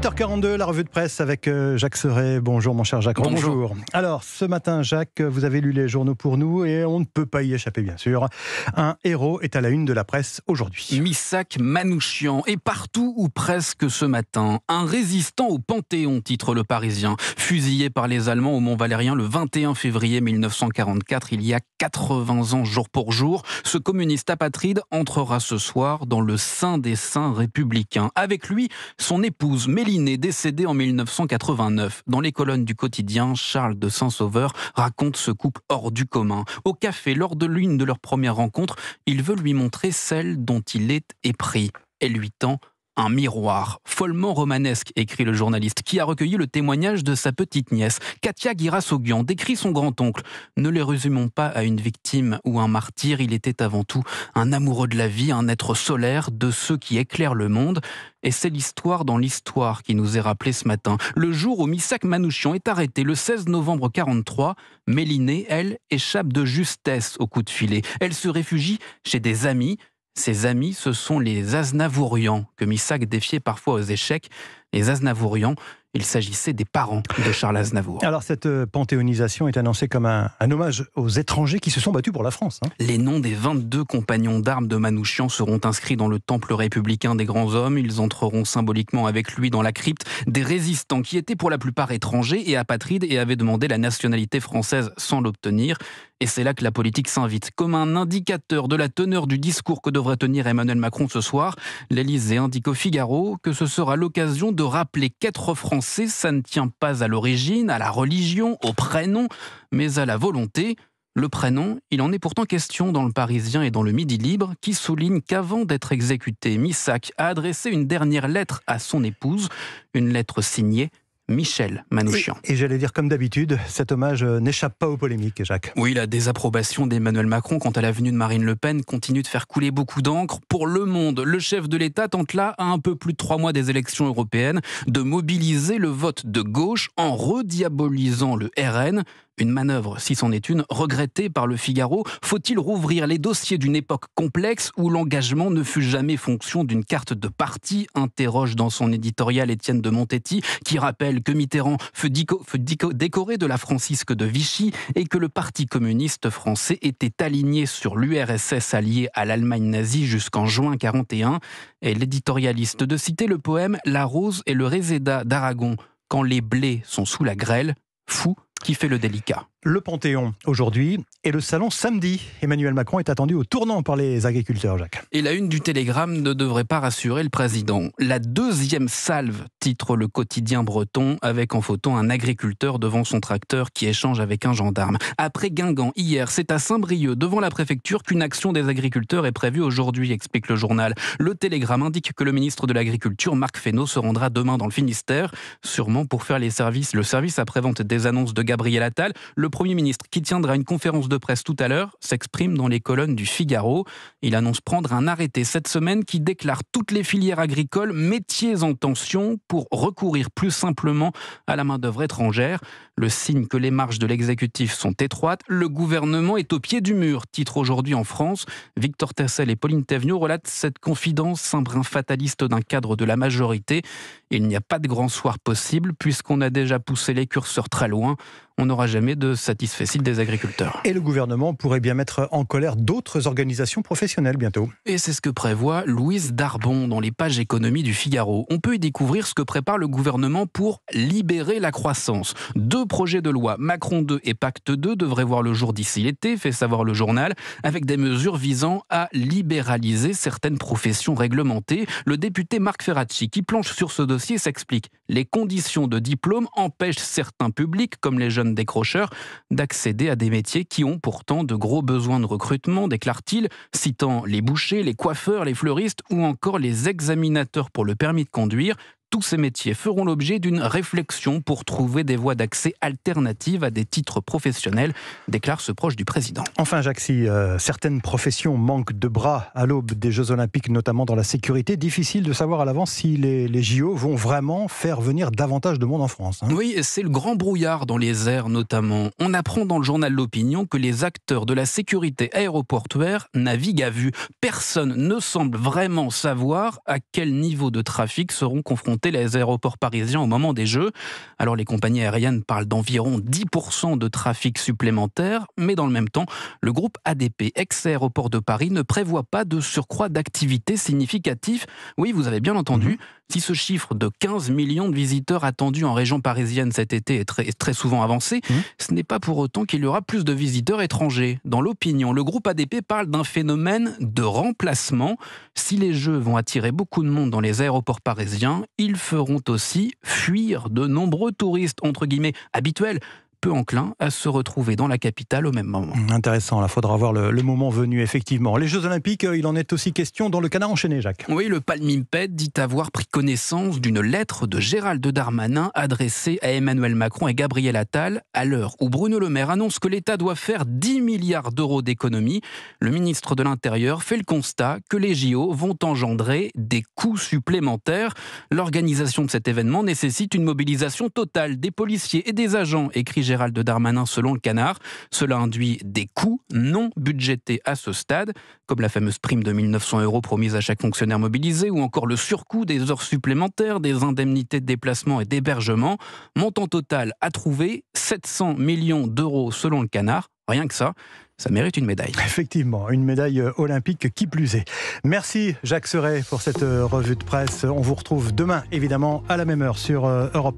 8h42, la revue de presse avec euh, Jacques Serret. Bonjour mon cher Jacques. Bonjour. Alors ce matin Jacques, vous avez lu les journaux pour nous et on ne peut pas y échapper bien sûr. Un héros est à la une de la presse aujourd'hui. Missac Manouchian est partout ou presque ce matin. Un résistant au Panthéon, titre le Parisien, fusillé par les Allemands au Mont Valérien le 21 février 1944, il y a 80 ans jour pour jour. Ce communiste apatride entrera ce soir dans le sein des saints républicains. Avec lui, son épouse Mélanie est décédé en 1989. Dans les colonnes du quotidien, Charles de Saint-Sauveur raconte ce couple hors du commun. Au café, lors de l'une de leurs premières rencontres, il veut lui montrer celle dont il est épris. Elle lui tend un miroir follement romanesque, écrit le journaliste, qui a recueilli le témoignage de sa petite nièce. Katia Girasogian décrit son grand-oncle. Ne les résumons pas à une victime ou un martyr, il était avant tout un amoureux de la vie, un être solaire de ceux qui éclairent le monde. Et c'est l'histoire dans l'histoire qui nous est rappelée ce matin. Le jour où Missak Manouchian est arrêté, le 16 novembre 43, Mélinée, elle, échappe de justesse au coup de filet. Elle se réfugie chez des amis, ses amis, ce sont les Aznavourians, que Missac défiait parfois aux échecs. Les Aznavourians, il s'agissait des parents de Charles Aznavour. Alors cette euh, panthéonisation est annoncée comme un, hommage aux étrangers qui se sont battus pour la France. Hein. Les noms des 22 compagnons d'armes de Manouchian seront inscrits dans le temple républicain des grands hommes. Ils entreront symboliquement avec lui dans la crypte des résistants qui étaient pour la plupart étrangers et apatrides et avaient demandé la nationalité française sans l'obtenir. Et c'est là que la politique s'invite. Comme un indicateur de la teneur du discours que devrait tenir Emmanuel Macron ce soir, l'Elysée indique au Figaro que ce sera l'occasion de rappeler qu'être français, ça ne tient pas à l'origine, à la religion, au prénom, mais à la volonté. Le prénom, il en est pourtant question dans le Parisien et dans le Midi Libre, qui souligne qu'avant d'être exécuté, Missac a adressé une dernière lettre à son épouse, une lettre signée Michel Manouchian. et j'allais dire comme d'habitude, cet hommage euh, n'échappe pas aux polémiques, Jacques. Oui, la désapprobation d'Emmanuel Macron quant à l'avenue de Marine Le Pen continue de faire couler beaucoup d'encre. Pour Le Monde, le chef de l'État tente là, à un peu plus de trois mois des élections européennes, de mobiliser le vote de gauche en rediabolisant le RN une manœuvre, si c'en est une, regrettée par le Figaro. Faut-il rouvrir les dossiers d'une époque complexe où l'engagement ne fut jamais fonction d'une carte de parti interroge dans son éditorial Étienne de Montetti, qui rappelle que Mitterrand fut, décoré de la Francisque de Vichy et que le Parti communiste français était aligné sur l'URSS allié à l'Allemagne nazie jusqu'en juin 1941. Et l'éditorialiste de citer le poème La Rose et le Réséda d'Aragon, quand les blés sont sous la grêle, fou qui fait le délicat le Panthéon aujourd'hui et le salon samedi. Emmanuel Macron est attendu au tournant par les agriculteurs, Jacques. Et la une du Télégramme ne devrait pas rassurer le président. La deuxième salve, titre le quotidien breton, avec en photo un agriculteur devant son tracteur qui échange avec un gendarme. Après Guingamp, hier, c'est à Saint-Brieuc, devant la préfecture, qu'une action des agriculteurs est prévue aujourd'hui, explique le journal. Le Télégramme indique que le ministre de l'Agriculture, Marc Fesneau, se rendra demain dans le Finistère, sûrement pour faire les services, le service après-vente des annonces de Gabriel Attal. Le le Premier ministre, qui tiendra une conférence de presse tout à l'heure, s'exprime dans les colonnes du Figaro. Il annonce prendre un arrêté cette semaine qui déclare toutes les filières agricoles métiers en tension pour recourir plus simplement à la main-d'œuvre étrangère. Le signe que les marges de l'exécutif sont étroites, le gouvernement est au pied du mur, titre aujourd'hui en France. Victor Tercel et Pauline Tevniot relatent cette confidence, un brin fataliste d'un cadre de la majorité. Il n'y a pas de grand soir possible puisqu'on a déjà poussé les curseurs très loin on n'aura jamais de satisfecit des agriculteurs. Et le gouvernement pourrait bien mettre en colère d'autres organisations professionnelles bientôt. Et c'est ce que prévoit Louise Darbon dans les pages économie du Figaro. On peut y découvrir ce que prépare le gouvernement pour libérer la croissance. Deux projets de loi, Macron 2 et Pacte 2, devraient voir le jour d'ici l'été, fait savoir le journal, avec des mesures visant à libéraliser certaines professions réglementées. Le député Marc Ferracci, qui planche sur ce dossier, s'explique. Les conditions de diplôme empêchent certains publics, comme les jeunes décrocheurs d'accéder à des métiers qui ont pourtant de gros besoins de recrutement, déclare-t-il, citant les bouchers, les coiffeurs, les fleuristes ou encore les examinateurs pour le permis de conduire, tous ces métiers feront l'objet d'une réflexion pour trouver des voies d'accès alternatives à des titres professionnels, déclare ce proche du président. Enfin, Jacques, si euh, certaines professions manquent de bras à l'aube des Jeux Olympiques, notamment dans la sécurité, difficile de savoir à l'avance si les, JO vont vraiment faire venir davantage de monde en France. Hein. Oui, c'est le grand brouillard dans les airs notamment. On apprend dans le journal L'Opinion que les acteurs de la sécurité aéroportuaire naviguent à vue. Personne ne semble vraiment savoir à quel niveau de trafic seront confrontés les aéroports parisiens au moment des Jeux. Alors les compagnies aériennes parlent d'environ 10% de trafic supplémentaire, mais dans le même temps, le groupe ADP, ex-aéroport de Paris, ne prévoit pas de surcroît d'activité significatif. Oui, vous avez bien entendu, mhm. Si ce chiffre de 15 millions de visiteurs attendus en région parisienne cet été est très, souvent avancé, mmh. ce n'est pas pour autant qu'il y aura plus de visiteurs étrangers. Dans l'opinion, le groupe ADP parle d'un phénomène de remplacement. Si les jeux vont attirer beaucoup de monde dans les aéroports parisiens, ils feront aussi fuir de nombreux touristes, entre guillemets, habituels peu enclin à se retrouver dans la capitale au même moment. Mmh, intéressant, il faudra voir le, moment venu, effectivement. Les Jeux Olympiques, euh, il en est aussi question dans le canard enchaîné, Jacques. Oui, le palmimpède dit avoir pris connaissance d'une lettre de Gérald Darmanin adressée à Emmanuel Macron et Gabriel Attal à l'heure où Bruno Le Maire annonce que l'État doit faire 10 milliards d'euros d'économie. Le ministre de l'Intérieur fait le constat que les JO vont engendrer des coûts supplémentaires. L'organisation de cet événement nécessite une mobilisation totale des policiers et des agents, écrit Gérald Darmanin selon le canard. Cela induit des coûts non budgétés à ce stade, comme la fameuse prime de 1900 euros promise à chaque fonctionnaire mobilisé, ou encore le surcoût des heures supplémentaires, des indemnités de déplacement et d'hébergement. Montant total à trouver, 700 millions d'euros selon le canard. Rien que ça, ça mérite une médaille. Effectivement, une médaille olympique qui plus est. Merci Jacques Serret pour cette euh, revue de presse. On vous retrouve demain, évidemment, à la même heure sur euh, Europe.